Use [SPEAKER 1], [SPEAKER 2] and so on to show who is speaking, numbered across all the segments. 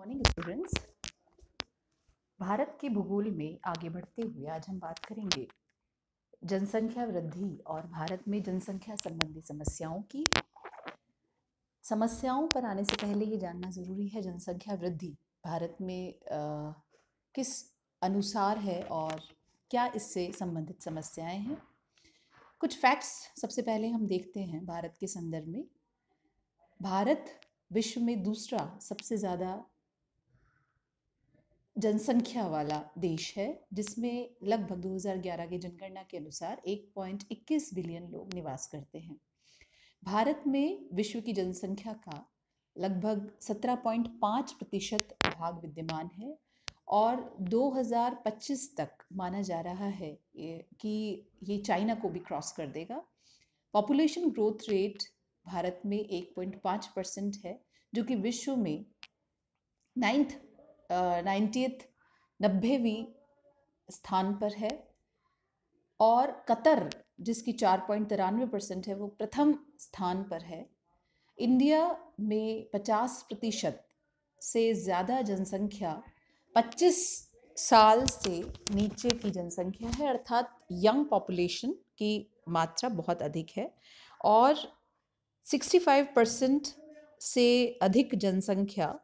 [SPEAKER 1] morning students Bharat के भूगोल में आगे बढ़ते हुए आज हम बात करेंगे जनसंख्या वृद्धि और भारत में जनसंख्या संबंधी समस्याओं की समस्याओं पर आने से पहले ये जानना ज़रूरी है जनसंख्या वृद्धि भारत में आ, किस अनुसार है और क्या इससे संबंधित समस्याएं हैं कुछ फैक्ट्स सबसे पहले हम देखते हैं भारत के संदर्भ में भारत विश्व में दूसरा सबसे ज़्यादा जनसंख्या वाला देश है जिसमें लगभग 2011 की जनगणना के अनुसार 1.21 बिलियन लोग निवास करते हैं भारत में विश्व की जनसंख्या का लगभग 17.5 प्रतिशत भाग विद्यमान है और 2025 तक माना जा रहा है कि ये चाइना को भी क्रॉस कर देगा पॉपुलेशन ग्रोथ रेट भारत में 1.5 परसेंट है जो कि विश्व में नाइन्थ नाइन्टीथ नब्बेवीं स्थान पर है और कतर जिसकी चार पॉइंट तिरानवे परसेंट है वो प्रथम स्थान पर है इंडिया में पचास प्रतिशत से ज़्यादा जनसंख्या पच्चीस साल से नीचे की जनसंख्या है अर्थात यंग पॉपुलेशन की मात्रा बहुत अधिक है और सिक्सटी फाइव परसेंट से अधिक जनसंख्या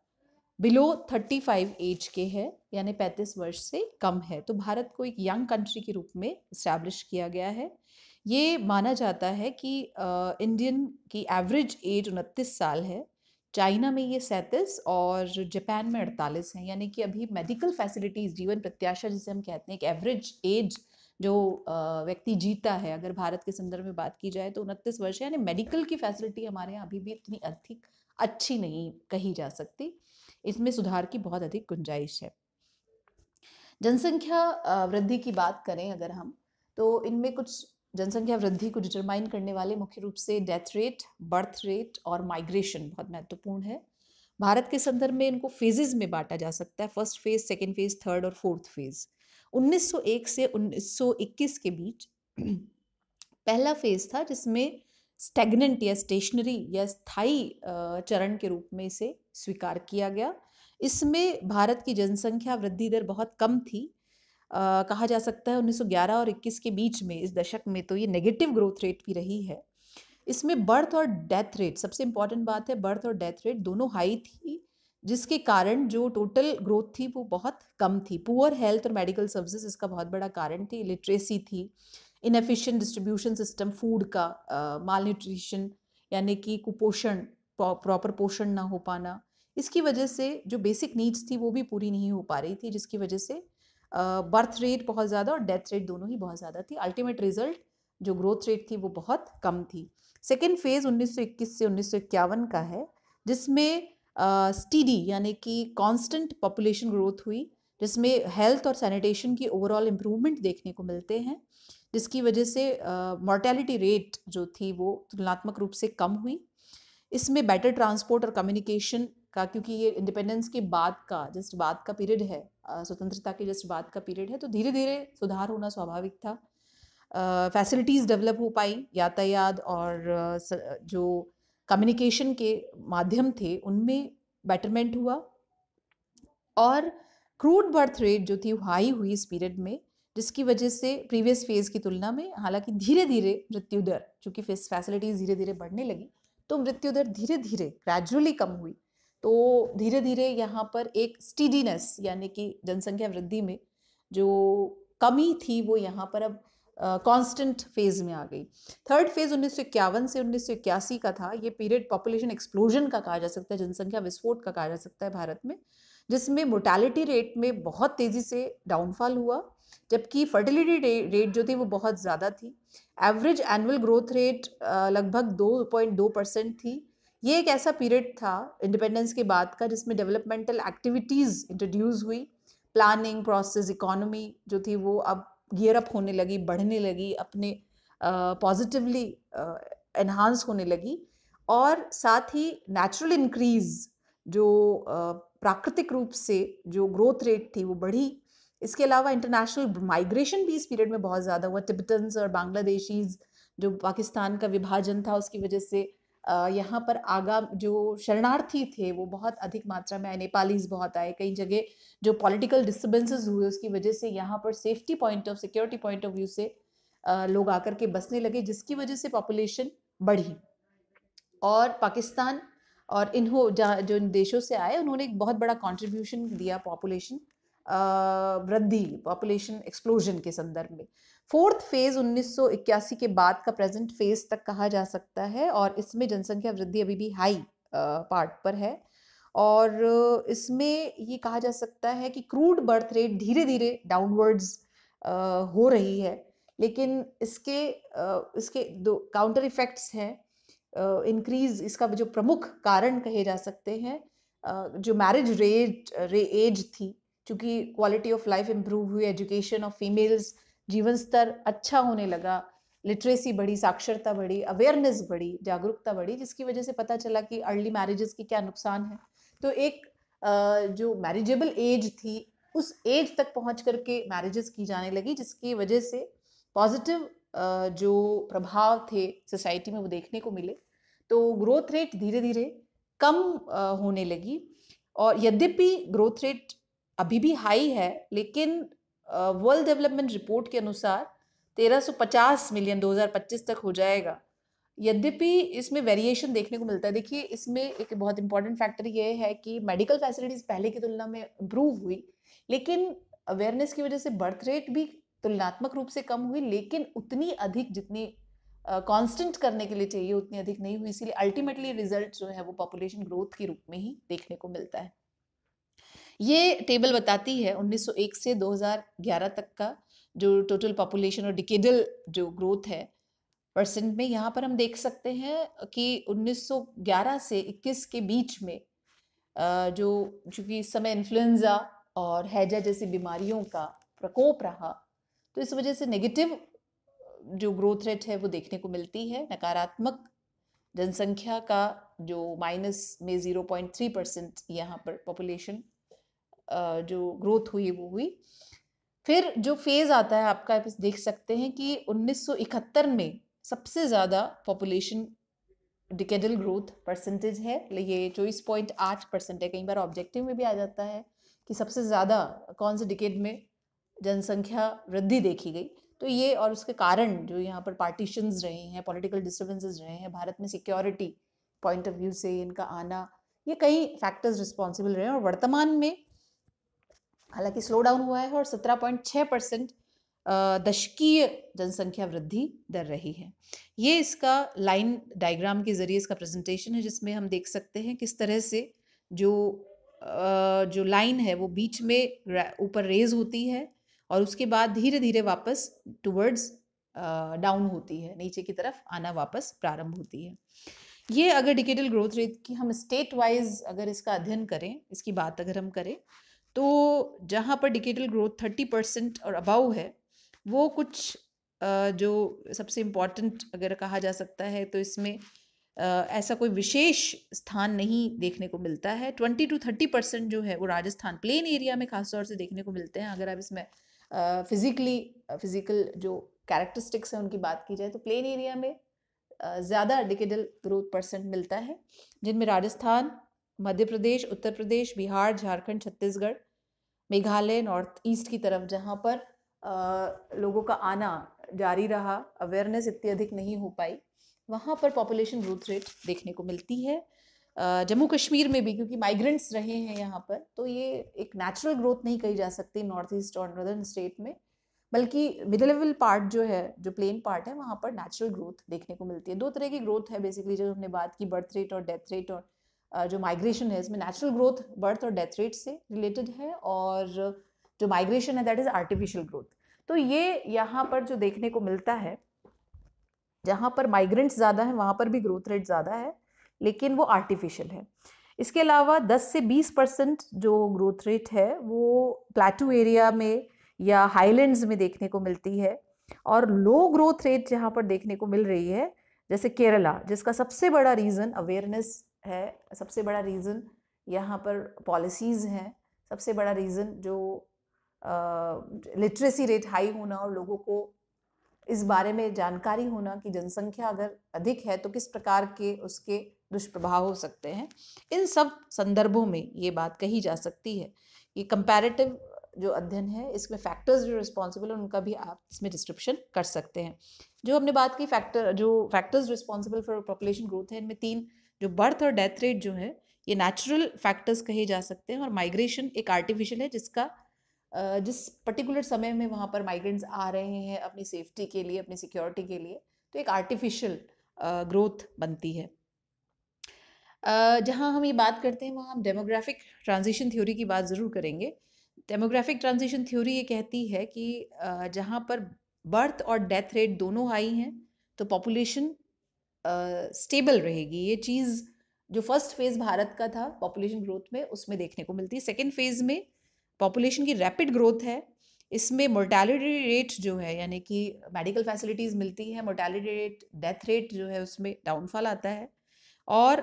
[SPEAKER 1] बिलो थर्टी फाइव एज के है यानी पैंतीस वर्ष से कम है तो भारत को एक यंग कंट्री के रूप में इस्टेब्लिश किया गया है ये माना जाता है कि इंडियन की एवरेज एज उनतीस साल है चाइना में ये सैंतीस और जापान में अड़तालीस हैं यानी कि अभी मेडिकल फैसिलिटीज़ जीवन प्रत्याशा जिसे हम कहते हैं एक एवरेज एज जो व्यक्ति जीता है अगर भारत के संदर्भ में बात की जाए तो उनतीस वर्ष यानी मेडिकल की फैसिलिटी हमारे यहाँ अभी भी इतनी अधिक अच्छी नहीं कही जा सकती इसमें सुधार की बहुत अधिक गुंजाइश है जनसंख्या वृद्धि की बात करें अगर हम तो इनमें कुछ जनसंख्या वृद्धि को डिटरमाइन करने वाले मुख्य रूप से डेथ रेट बर्थ रेट और माइग्रेशन बहुत महत्वपूर्ण है भारत के संदर्भ में इनको फेजेस में बांटा जा सकता है first phase second phase third और फोर्थ फेज 1901 से 1921 के बीच पहला फेज था जिसमें स्टेगनेंट या स्टेशनरी या स्थाई चरण के रूप में इसे स्वीकार किया गया इसमें भारत की जनसंख्या वृद्धि दर बहुत कम थी कहा जा सकता है 1911 और 21 के बीच में इस दशक में तो ये नेगेटिव ग्रोथ रेट भी रही है इसमें बर्थ और डेथ रेट सबसे इम्पॉर्टेंट बात है बर्थ और डेथ रेट दोनों हाई थी जिसके कारण जो टोटल ग्रोथ थी वो बहुत कम थी पुअर हेल्थ और मेडिकल सर्विसेज इसका बहुत बड़ा कारण थी लिटरेसी थी इनफिशेंट डिस्ट्रीब्यूशन सिस्टम फूड का माल न्यूट्रिशन यानी कि कुपोषण प्रॉपर पोषण ना हो पाना इसकी वजह से जो बेसिक नीड्स थी वो भी पूरी नहीं हो पा रही थी जिसकी वजह से बर्थ uh, रेट बहुत ज़्यादा और डेथ रेट दोनों ही बहुत ज़्यादा थी अल्टीमेट रिजल्ट जो ग्रोथ रेट थी वो बहुत कम थी सेकेंड फेज़ 1921 से उन्नीस का है जिसमें स्टीडी uh, यानी कि कांस्टेंट पॉपुलेशन ग्रोथ हुई जिसमें हेल्थ और सैनिटेशन की ओवरऑल इम्प्रूवमेंट देखने को मिलते हैं जिसकी वजह से मोर्टेलिटी रेट जो थी वो तुलनात्मक रूप से कम हुई इसमें बेटर ट्रांसपोर्ट और कम्युनिकेशन का क्योंकि ये इंडिपेंडेंस के बाद का जस्ट बाद का पीरियड है स्वतंत्रता के जस्ट बाद का पीरियड है तो धीरे धीरे सुधार होना स्वाभाविक था फैसिलिटीज़ डेवलप हो पाई यातायात और जो कम्युनिकेशन के माध्यम थे उनमें बेटरमेंट हुआ और क्रूड बर्थ रेट जो थी हाई हुई इस पीरियड में जिसकी वजह से प्रीवियस फेज़ की तुलना में हालांकि धीरे धीरे मृत्यु दर चूँकि फैसिलिटीज़ धीरे धीरे बढ़ने लगी तो मृत्यु दर धीरे धीरे ग्रेजुअली कम हुई तो धीरे धीरे यहाँ पर एक स्टीडीनेस यानी कि जनसंख्या वृद्धि में जो कमी थी वो यहाँ पर अब कांस्टेंट फेज़ में आ गई थर्ड फेज़ उन्नीस से उन्नीस का था ये पीरियड पॉपुलेशन एक्सप्लोजन का कहा जा सकता है जनसंख्या विस्फोट का कहा जा सकता है भारत में जिसमें मोर्टेलिटी रेट में बहुत तेज़ी से डाउनफॉल हुआ जबकि फर्टिलिटी रेट जो थी वो बहुत ज़्यादा थी एवरेज एनुअल ग्रोथ रेट लगभग दो पॉइंट दो परसेंट थी ये एक ऐसा पीरियड था इंडिपेंडेंस के बाद का जिसमें डेवलपमेंटल एक्टिविटीज़ इंट्रोड्यूस हुई प्लानिंग प्रोसेस इकोनॉमी जो थी वो अब गियर अप होने लगी बढ़ने लगी अपने पॉजिटिवली uh, एनहांस uh, होने लगी और साथ ही नेचुरल इंक्रीज़ जो प्राकृतिक रूप से जो ग्रोथ रेट थी वो बढ़ी इसके अलावा इंटरनेशनल माइग्रेशन भी इस पीरियड में बहुत ज़्यादा हुआ टिबटन्स और बांग्लादेशीज जो पाकिस्तान का विभाजन था उसकी वजह से यहाँ पर आगा जो शरणार्थी थे वो बहुत अधिक मात्रा में आए नेपालीज बहुत आए कई जगह जो पॉलिटिकल डिस्टर्बेंसेस हुए उसकी वजह से यहाँ पर safety point of security point of view से लोग आकर के बसने लगे जिसकी वजह से पॉपुलेशन बढ़ी और पाकिस्तान और इन्हों जो इन देशों से आए उन्होंने एक बहुत बड़ा कंट्रीब्यूशन दिया पॉपुलेशन वृद्धि पॉपुलेशन एक्सप्लोजन के संदर्भ में फोर्थ फेज़ 1981 के बाद का प्रेजेंट फेज़ तक कहा जा सकता है और इसमें जनसंख्या वृद्धि अभी भी हाई पार्ट पर है और इसमें ये कहा जा सकता है कि क्रूड बर्थ रेट धीरे धीरे डाउनवर्ड्स हो रही है लेकिन इसके इसके दो काउंटर इफ़ेक्ट्स हैं इंक्रीज इसका जो प्रमुख कारण कहे जा सकते हैं जो मैरिज रेट रे एज थी चूँकि क्वालिटी ऑफ लाइफ इम्प्रूव हुई एजुकेशन ऑफ फीमेल्स जीवन स्तर अच्छा होने लगा लिटरेसी बढ़ी साक्षरता बढ़ी अवेयरनेस बढ़ी जागरूकता बढ़ी जिसकी वजह से पता चला कि अर्ली मैरिजेस के क्या नुकसान है तो एक जो मैरिजेबल एज थी उस एज तक पहुंच करके मैरिजेस की जाने लगी जिसकी वजह से पॉजिटिव जो प्रभाव थे सोसाइटी में वो देखने को मिले तो ग्रोथ रेट धीरे धीरे कम होने लगी और यद्यपि ग्रोथ रेट अभी भी हाई है लेकिन वर्ल्ड डेवलपमेंट रिपोर्ट के अनुसार 1350 मिलियन 2025 तक हो जाएगा यद्यपि इसमें वेरिएशन देखने को मिलता है देखिए इसमें एक बहुत इंपॉर्टेंट फैक्टर ये है कि मेडिकल फैसिलिटीज़ पहले की तुलना में इम्प्रूव हुई लेकिन अवेयरनेस की वजह से बर्थ रेट भी तुलनात्मक रूप से कम हुई लेकिन उतनी अधिक जितनी कांस्टेंट uh, करने के लिए चाहिए उतनी अधिक नहीं हुई इसीलिए अल्टीमेटली रिजल्ट जो है वो पॉपुलेशन ग्रोथ के रूप में ही देखने को मिलता है ये टेबल बताती है 1901 से 2011 तक का जो टोटल पॉपुलेशन और डिकेडल जो ग्रोथ है परसेंट में यहाँ पर हम देख सकते हैं कि 1911 से 21 के बीच में जो चूँकि इस समय इन्फ्लुएंज़ा और हैजा जैसी बीमारियों का प्रकोप रहा तो इस वजह से नेगेटिव जो ग्रोथ रेट है वो देखने को मिलती है नकारात्मक जनसंख्या का जो माइनस में ज़ीरो पॉइंट थ्री परसेंट यहाँ पर पॉपुलेशन जो ग्रोथ हुई वो हुई फिर जो फेज़ आता है आपका आप देख सकते हैं कि 1971 में सबसे ज़्यादा पॉपुलेशन डिकेडल ग्रोथ परसेंटेज है ये चौबीस पॉइंट आठ परसेंट है कई बार ऑब्जेक्टिव में भी आ जाता है कि सबसे ज़्यादा कौन से डिकेड में जनसंख्या वृद्धि देखी गई तो ये और उसके कारण जो यहाँ पर पार्टीशंस रहे हैं पॉलिटिकल डिस्टर्बेंसेस रहे हैं भारत में सिक्योरिटी पॉइंट ऑफ व्यू से इनका आना ये कई फैक्टर्स रिस्पॉन्सिबल रहे हैं और वर्तमान में हालांकि स्लो डाउन हुआ है और सत्रह पॉइंट छः परसेंट दशकीय जनसंख्या वृद्धि दर रही है ये इसका लाइन डायग्राम के ज़रिए इसका प्रेजेंटेशन है जिसमें हम देख सकते हैं किस तरह से जो जो लाइन है वो बीच में ऊपर रेज होती है और उसके बाद धीरे धीरे वापस टूवर्ड्स डाउन होती है नीचे की तरफ आना वापस प्रारंभ होती है ये अगर डिकेटल ग्रोथ रेट की हम स्टेट वाइज अगर इसका अध्ययन करें इसकी बात अगर हम करें तो जहाँ पर डिकेडल ग्रोथ थर्टी परसेंट और अबाउ है वो कुछ जो सबसे इम्पॉर्टेंट अगर कहा जा सकता है तो इसमें ऐसा कोई विशेष स्थान नहीं देखने को मिलता है ट्वेंटी टू थर्टी परसेंट जो है वो राजस्थान प्लेन एरिया में खासतौर से देखने को मिलते हैं अगर आप इसमें फिज़िकली फिज़िकल जो कैरेक्टरिस्टिक्स हैं उनकी बात की जाए तो प्लेन एरिया में ज़्यादा डिकेडल ग्रोथ परसेंट मिलता है जिनमें राजस्थान मध्य प्रदेश उत्तर प्रदेश बिहार झारखंड छत्तीसगढ़ मेघालय नॉर्थ ईस्ट की तरफ जहाँ पर लोगों का आना जारी रहा अवेयरनेस इतनी अधिक नहीं हो पाई वहाँ पर पॉपुलेशन ग्रोथ रेट देखने को मिलती है जम्मू कश्मीर में भी क्योंकि माइग्रेंट्स रहे हैं यहाँ पर तो ये एक नेचुरल ग्रोथ नहीं कही जा सकती नॉर्थ ईस्ट और नॉर्दर्न स्टेट में बल्कि मिडिल लेवल पार्ट जो है जो प्लेन पार्ट है वहाँ पर नेचुरल ग्रोथ देखने को मिलती है दो तरह की ग्रोथ है बेसिकली जब हमने बात की बर्थ रेट और डेथ रेट और जो माइग्रेशन है इसमें नेचुरल ग्रोथ बर्थ और डेथ रेट से रिलेटेड है और जो माइग्रेशन है दैट इज़ आर्टिफिशियल ग्रोथ तो ये यहाँ पर जो देखने को मिलता है जहाँ पर माइग्रेंट्स ज़्यादा हैं वहाँ पर भी ग्रोथ रेट ज़्यादा है लेकिन वो आर्टिफिशियल है इसके अलावा 10 से 20 परसेंट जो ग्रोथ रेट है वो प्लेटू एरिया में या हाईलैंड्स में देखने को मिलती है और लो ग्रोथ रेट जहाँ पर देखने को मिल रही है जैसे केरला जिसका सबसे बड़ा रीज़न अवेयरनेस है सबसे बड़ा रीज़न यहाँ पर पॉलिसीज़ हैं सबसे बड़ा रीज़न जो लिटरेसी रेट हाई होना और लोगों को इस बारे में जानकारी होना कि जनसंख्या अगर अधिक है तो किस प्रकार के उसके दुष्प्रभाव हो सकते हैं इन सब संदर्भों में ये बात कही जा सकती है ये कंपैरेटिव जो अध्ययन है इसमें फैक्टर्स जो रिस्पॉन्सिबल हैं उनका भी आप इसमें डिस्क्रिप्शन कर सकते हैं जो हमने बात की फैक्टर जो factors responsible for population growth है इनमें तीन जो बर्थ और डेथ रेट जो है ये नेचुरल फैक्टर्स कहे जा सकते हैं और माइग्रेशन एक आर्टिफिशियल है जिसका जिस पर्टिकुलर समय में वहाँ पर माइग्रेंट्स आ रहे हैं अपनी सेफ्टी के लिए अपनी सिक्योरिटी के लिए तो एक आर्टिफिशियल ग्रोथ बनती है जहाँ हम ये बात करते हैं वहाँ हम डेमोग्राफिक ट्रांजिशन थ्योरी की बात ज़रूर करेंगे डेमोग्राफिक ट्रांजिशन थ्योरी ये कहती है कि जहाँ पर बर्थ और डेथ रेट दोनों हाई हैं तो पॉपुलेशन स्टेबल रहेगी ये चीज़ जो फर्स्ट फेज़ भारत का था पॉपुलेशन ग्रोथ में उसमें देखने को मिलती है सेकेंड फेज़ में पॉपुलेशन की रैपिड ग्रोथ है इसमें मोर्टैलिटी रेट जो है यानी कि मेडिकल फैसिलिटीज़ मिलती है मोर्टेलिटी रेट डेथ रेट जो है उसमें डाउनफॉल आता है और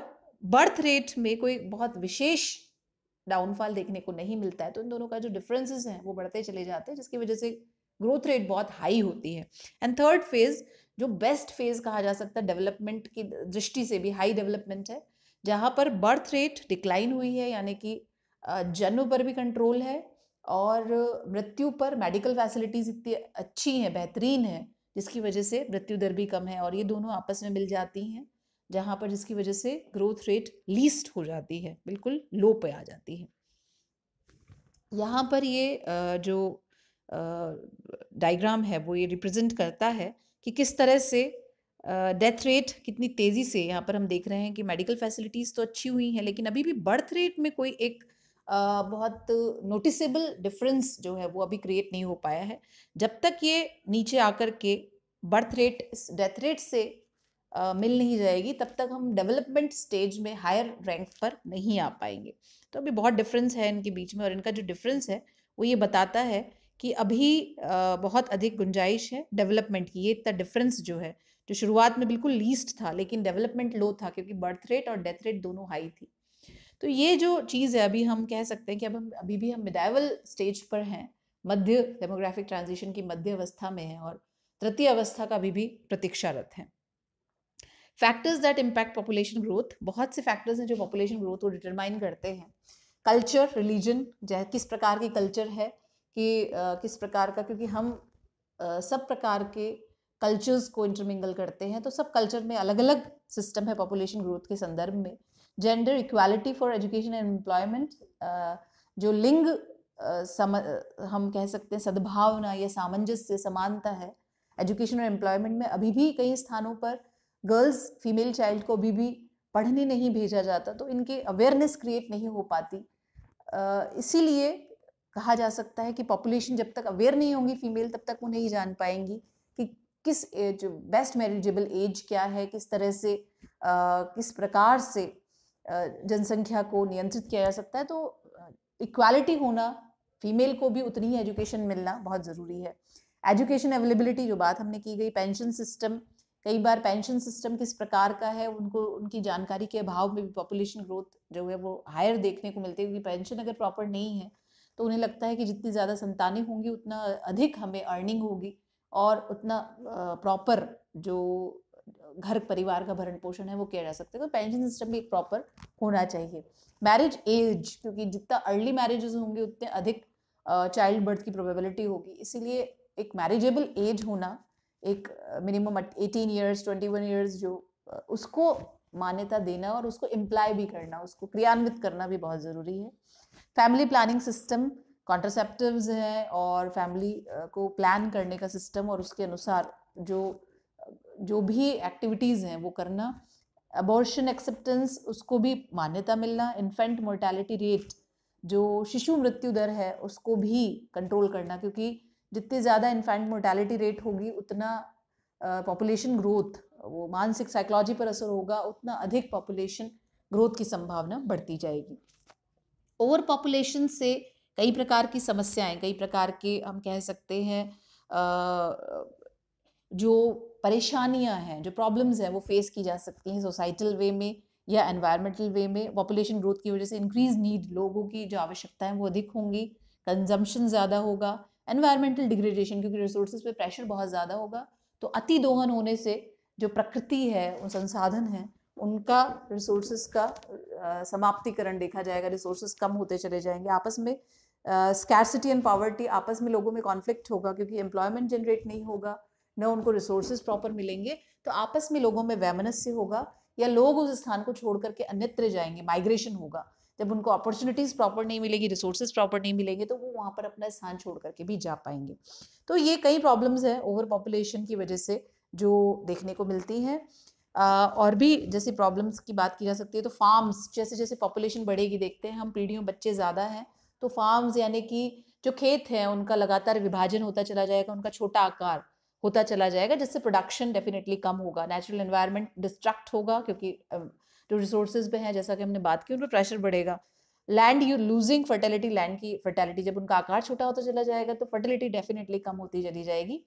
[SPEAKER 1] बर्थ रेट में कोई बहुत विशेष डाउनफॉल देखने को नहीं मिलता है तो इन दोनों का जो डिफरेंसेस हैं वो बढ़ते चले जाते हैं जिसकी वजह से ग्रोथ रेट बहुत हाई होती है एंड थर्ड फेज़ जो बेस्ट फेज़ कहा जा सकता है डेवलपमेंट की दृष्टि से भी हाई डेवलपमेंट है जहाँ पर बर्थ रेट डिक्लाइन हुई है यानी कि जन्म पर भी कंट्रोल है और मृत्यु पर मेडिकल फैसिलिटीज़ इतनी अच्छी हैं बेहतरीन है जिसकी वजह से मृत्यु दर भी कम है और ये दोनों आपस में मिल जाती हैं जहाँ पर जिसकी वजह से ग्रोथ रेट लीस्ट हो जाती है बिल्कुल लो पे आ जाती है यहाँ पर ये जो डायग्राम है वो ये रिप्रेजेंट करता है कि किस तरह से डेथ रेट कितनी तेज़ी से यहाँ पर हम देख रहे हैं कि मेडिकल फैसिलिटीज़ तो अच्छी हुई हैं लेकिन अभी भी बर्थ रेट में कोई एक बहुत नोटिसेबल डिफरेंस जो है वो अभी क्रिएट नहीं हो पाया है जब तक ये नीचे आकर के बर्थ रेट डेथ रेट से आ, मिल नहीं जाएगी तब तक हम डेवलपमेंट स्टेज में हायर रैंक पर नहीं आ पाएंगे तो अभी बहुत डिफरेंस है इनके बीच में और इनका जो डिफरेंस है वो ये बताता है कि अभी आ, बहुत अधिक गुंजाइश है डेवलपमेंट की ये इतना डिफरेंस जो है जो शुरुआत में बिल्कुल लीस्ट था लेकिन डेवलपमेंट लो था क्योंकि बर्थ रेट और डेथ रेट दोनों हाई थी तो ये जो चीज़ है अभी हम कह सकते हैं कि अब हम अभी भी हम मिडाइवल स्टेज पर हैं मध्य डेमोग्राफिक ट्रांजिशन की मध्य अवस्था में है और तृतीय अवस्था का अभी भी प्रतीक्षारत है factors that impact population growth बहुत से फैक्टर्स हैं जो पॉपुलेशन ग्रोथ को डिटरमाइन करते हैं कल्चर रिलीजन जैसे किस प्रकार की कल्चर है कि आ, किस प्रकार का क्योंकि हम आ, सब प्रकार के कल्चर्स को इंटरमिंगल करते हैं तो सब कल्चर में अलग अलग सिस्टम है पॉपुलेशन ग्रोथ के संदर्भ में gender equality for education and employment जो लिंग uh, सम uh, हम कह सकते हैं सद्भावना या सामंजस्य समानता है एजुकेशन और एम्प्लॉयमेंट में अभी भी कई स्थानों पर गर्ल्स फीमेल चाइल्ड को अभी भी पढ़ने नहीं भेजा जाता तो इनके अवेयरनेस क्रिएट नहीं हो पाती uh, इसीलिए कहा जा सकता है कि पॉपुलेशन जब तक अवेयर नहीं होंगी फीमेल तब तक वो नहीं जान पाएंगी कि किस एज बेस्ट मैरिजेबल एज क्या है किस तरह से किस प्रकार से जनसंख्या को नियंत्रित किया जा सकता है तो इक्वालिटी होना फीमेल को भी उतनी ही एजुकेशन मिलना बहुत ज़रूरी है एजुकेशन अवेलेबिलिटी जो बात हमने की गई पेंशन सिस्टम कई बार पेंशन सिस्टम किस प्रकार का है उनको उनकी जानकारी के अभाव में भी पॉपुलेशन ग्रोथ जो है वो हायर देखने को मिलती है क्योंकि पेंशन अगर प्रॉपर नहीं है तो उन्हें लगता है कि जितनी ज़्यादा संतानें होंगी उतना अधिक हमें अर्निंग होगी और उतना प्रॉपर जो घर परिवार का भरण पोषण है वो किया जा सकता है तो पेंशन सिस्टम भी एक प्रॉपर होना चाहिए मैरिज एज क्योंकि जितना अर्ली मैरिजेस होंगे उतने अधिक चाइल्ड बर्थ की प्रोबेबिलिटी होगी इसीलिए एक मैरिजेबल एज होना एक minimum eighteen years twenty one years जो उसको मान्यता देना और उसको इम्प्लाई भी करना उसको क्रियान्वित करना भी बहुत ज़रूरी है फैमिली प्लानिंग सिस्टम कॉन्ट्रसेप्टिव हैं और फैमिली को प्लान करने का सिस्टम और उसके अनुसार जो जो भी एक्टिविटीज़ हैं वो करना अबॉर्शन एक्सेप्टेंस उसको भी मान्यता मिलना इन्फेंट मोर्टेलिटी रेट जो शिशु मृत्यु दर है उसको भी कंट्रोल करना क्योंकि जितनी ज़्यादा इन्फेंट मोर्टेलिटी रेट होगी उतना पॉपुलेशन ग्रोथ वो मानसिक साइकोलॉजी पर असर होगा उतना अधिक पॉपुलेशन ग्रोथ की संभावना बढ़ती जाएगी ओवर पॉपुलेशन से कई प्रकार की समस्याएं कई प्रकार के हम कह सकते हैं जो परेशानियां हैं जो प्रॉब्लम्स हैं वो फेस की जा सकती हैं सोसाइटल वे में या एनवायरमेंटल वे में पॉपुलेशन ग्रोथ की वजह से इंक्रीज नीड लोगों की जो आवश्यकताएं वो अधिक होंगी कंजम्पशन ज़्यादा होगा एनवायरमेंटल डिग्रेडेशन क्योंकि रिसोर्सेज पे प्रेशर बहुत ज़्यादा होगा तो अति दोहन होने से जो प्रकृति है उन संसाधन हैं उनका रिसोर्सेज का समाप्तिकरण देखा जाएगा रिसोर्सेज कम होते चले जाएंगे आपस में स्कैरसिटी एंड पावर्टी आपस में लोगों में कॉन्फ्लिक्ट होगा क्योंकि एम्प्लॉयमेंट जनरेट नहीं होगा न उनको रिसोर्सेज प्रॉपर मिलेंगे तो आपस में लोगों में वैमनस्य होगा या लोग उस स्थान को छोड़ करके अन्यत्र जाएंगे माइग्रेशन होगा जब उनको अपॉर्चुनिटीज़ प्रॉपर नहीं मिलेगी रिसोर्सेज प्रॉपर नहीं मिलेंगे तो वो वहाँ पर अपना स्थान छोड़ करके भी जा पाएंगे तो ये कई प्रॉब्लम्स हैं ओवर पॉपुलेशन की वजह से जो देखने को मिलती हैं और भी जैसे प्रॉब्लम्स की बात की जा सकती है तो फार्म्स जैसे जैसे पॉपुलेशन बढ़ेगी देखते हैं हम पीढ़ियों बच्चे ज़्यादा हैं तो फार्म्स यानी कि जो खेत हैं उनका लगातार विभाजन होता चला जाएगा उनका छोटा आकार होता चला जाएगा जिससे प्रोडक्शन डेफिनेटली कम होगा नेचुरल इन्वायरमेंट डिस्ट्रक्ट होगा क्योंकि जो रिसोर्सेज पे हैं जैसा कि हमने बात की उन पर प्रेशर बढ़ेगा land use losing fertility land की फर्टिलिटी जब उनका आकार छोटा होता चला जाएगा तो फर्टिलिटी डेफिनेटली कम होती चली जाएगी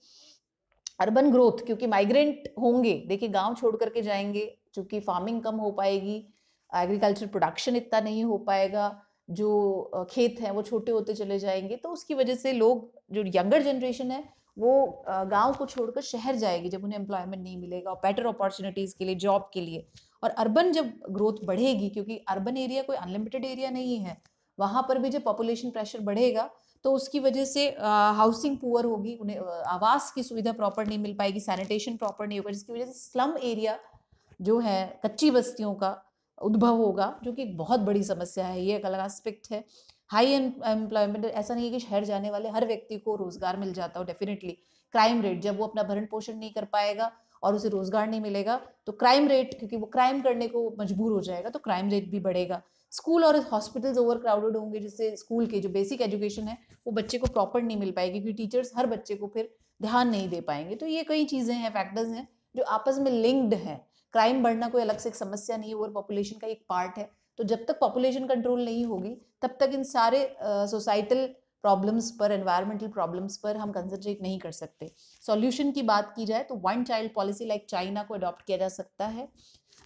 [SPEAKER 1] अर्बन ग्रोथ क्योंकि माइग्रेंट होंगे देखिए गांव छोड़ करके जाएंगे चूंकि फार्मिंग कम हो पाएगी एग्रीकल्चर प्रोडक्शन इतना नहीं हो पाएगा जो खेत हैं वो छोटे होते चले जाएंगे तो उसकी वजह से लोग जो यंगर जनरेशन है वो गांव को छोड़कर शहर जाएगी जब उन्हें एम्प्लॉयमेंट नहीं मिलेगा और बेटर अपॉर्चुनिटीज़ के लिए जॉब के लिए और अर्बन जब ग्रोथ बढ़ेगी क्योंकि अर्बन एरिया कोई अनलिमिटेड एरिया नहीं है वहाँ पर भी जब पॉपुलेशन प्रेशर बढ़ेगा तो उसकी वजह से हाउसिंग पुअर होगी उन्हें आवास की सुविधा प्रॉपर नहीं मिल पाएगी सैनिटेशन प्रॉपर नहीं होगा जिसकी वजह से स्लम एरिया जो है कच्ची बस्तियों का उद्भव होगा जो कि एक बहुत बड़ी समस्या है ये एक अलग एस्पेक्ट है हाई एम्प्लॉयमेंट ऐसा नहीं है कि शहर जाने वाले हर व्यक्ति को रोजगार मिल जाता हो डेफिनेटली क्राइम रेट जब वो अपना भरण पोषण नहीं कर पाएगा और उसे रोजगार नहीं मिलेगा तो क्राइम रेट क्योंकि वो क्राइम करने को मजबूर हो जाएगा तो क्राइम रेट भी बढ़ेगा स्कूल और हॉस्पिटल्स ओवर क्राउडेड होंगे जिससे स्कूल के जो बेसिक एजुकेशन है वो बच्चे को प्रॉपर नहीं मिल पाएगी क्योंकि टीचर्स हर बच्चे को फिर ध्यान नहीं दे पाएंगे तो ये कई चीज़ें हैं फैक्टर्स हैं जो आपस में लिंक्ड हैं क्राइम बढ़ना कोई अलग से एक समस्या नहीं है ओवर पॉपुलेशन का एक पार्ट है तो जब तक पॉपुलेशन कंट्रोल नहीं होगी तब तक इन सारे सोसाइटल प्रॉब्लम्स पर एनवायरमेंटल प्रॉब्लम्स पर हम कंसनट्रेट नहीं कर सकते सॉल्यूशन की बात की जाए तो one child policy like China को अडॉप्ट किया जा सकता है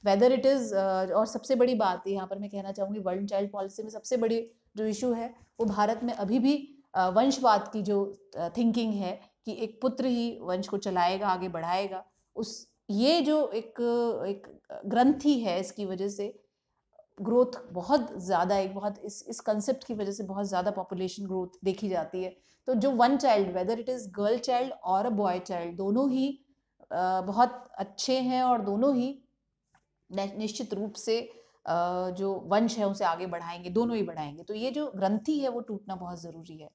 [SPEAKER 1] वेदर इट इज़ और सबसे बड़ी बात यहाँ पर मैं कहना चाहूँगी वर्ल्ड चाइल्ड पॉलिसी में सबसे बड़ी जो इशू है वो भारत में अभी भी वंशवाद की जो थिंकिंग है कि एक पुत्र ही वंश को चलाएगा आगे बढ़ाएगा उस ये जो एक एक ग्रंथी है इसकी वजह से ग्रोथ बहुत ज़्यादा एक बहुत इस इस कंसेप्ट की वजह से बहुत ज़्यादा पॉपुलेशन ग्रोथ देखी जाती है तो जो one child whether it is girl child और अ बॉय चाइल्ड दोनों ही बहुत अच्छे हैं और दोनों ही निश्चित रूप से जो वंश है उसे आगे बढ़ाएंगे दोनों ही बढ़ाएंगे तो ये जो ग्रंथि है वो टूटना बहुत ज़रूरी है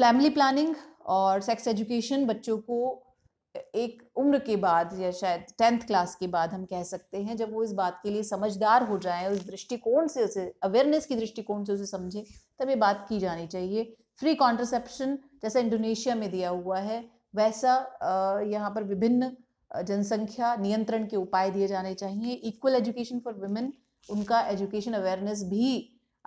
[SPEAKER 1] फैमिली प्लानिंग और सेक्स एजुकेशन बच्चों को एक उम्र के बाद या शायद टेंथ क्लास के बाद हम कह सकते हैं जब वो इस बात के लिए समझदार हो जाए उस दृष्टिकोण से उसे अवेयरनेस की दृष्टिकोण से उसे समझे तब ये बात की जानी चाहिए फ्री कॉन्ट्रसेप्शन जैसा इंडोनेशिया में दिया हुआ है वैसा यहाँ पर विभिन्न जनसंख्या नियंत्रण के उपाय दिए जाने चाहिए इक्वल एजुकेशन फॉर वुमेन उनका एजुकेशन अवेयरनेस भी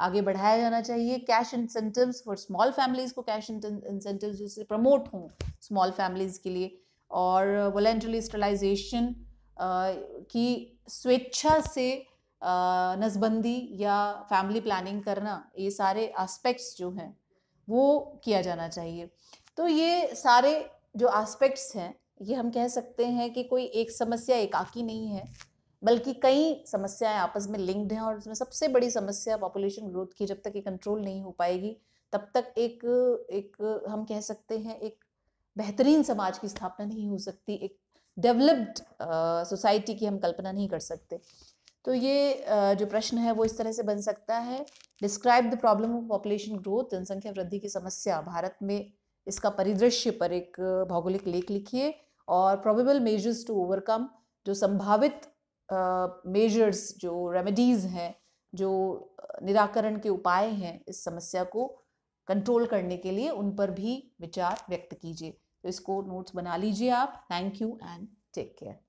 [SPEAKER 1] आगे बढ़ाया जाना चाहिए cash incentives for small families को कैश इंसेंटिव्स जैसे प्रमोट हों स्मॉल फैमिलीज़ के लिए और वॉलेंट्रली स्टलाइजेशन की स्वेच्छा से नसबंदी या फैमिली प्लानिंग करना ये सारे एस्पेक्ट्स जो हैं वो किया जाना चाहिए तो ये सारे जो एस्पेक्ट्स हैं ये हम कह सकते हैं कि कोई एक समस्या एकाकी नहीं है बल्कि कई समस्याएं आपस में लिंक्ड हैं और उसमें सबसे बड़ी समस्या पॉपुलेशन ग्रोथ की जब तक ये कंट्रोल नहीं हो पाएगी तब तक एक एक हम कह सकते हैं एक बेहतरीन समाज की स्थापना नहीं हो सकती एक डेवलप्ड सोसाइटी की हम कल्पना नहीं कर सकते तो ये uh, जो प्रश्न है वो इस तरह से बन सकता है describe the problem of population growth जनसंख्या वृद्धि की समस्या भारत में इसका परिदृश्य पर एक भौगोलिक लेख लिखिए और प्रोबेबल मेजर्स टू ओवरकम जो संभावित मेजर्स uh, जो रेमेडीज़ हैं जो निराकरण के उपाय हैं इस समस्या को कंट्रोल करने के लिए उन पर भी विचार व्यक्त कीजिए तो इसको नोट्स बना लीजिए आप thank you and take care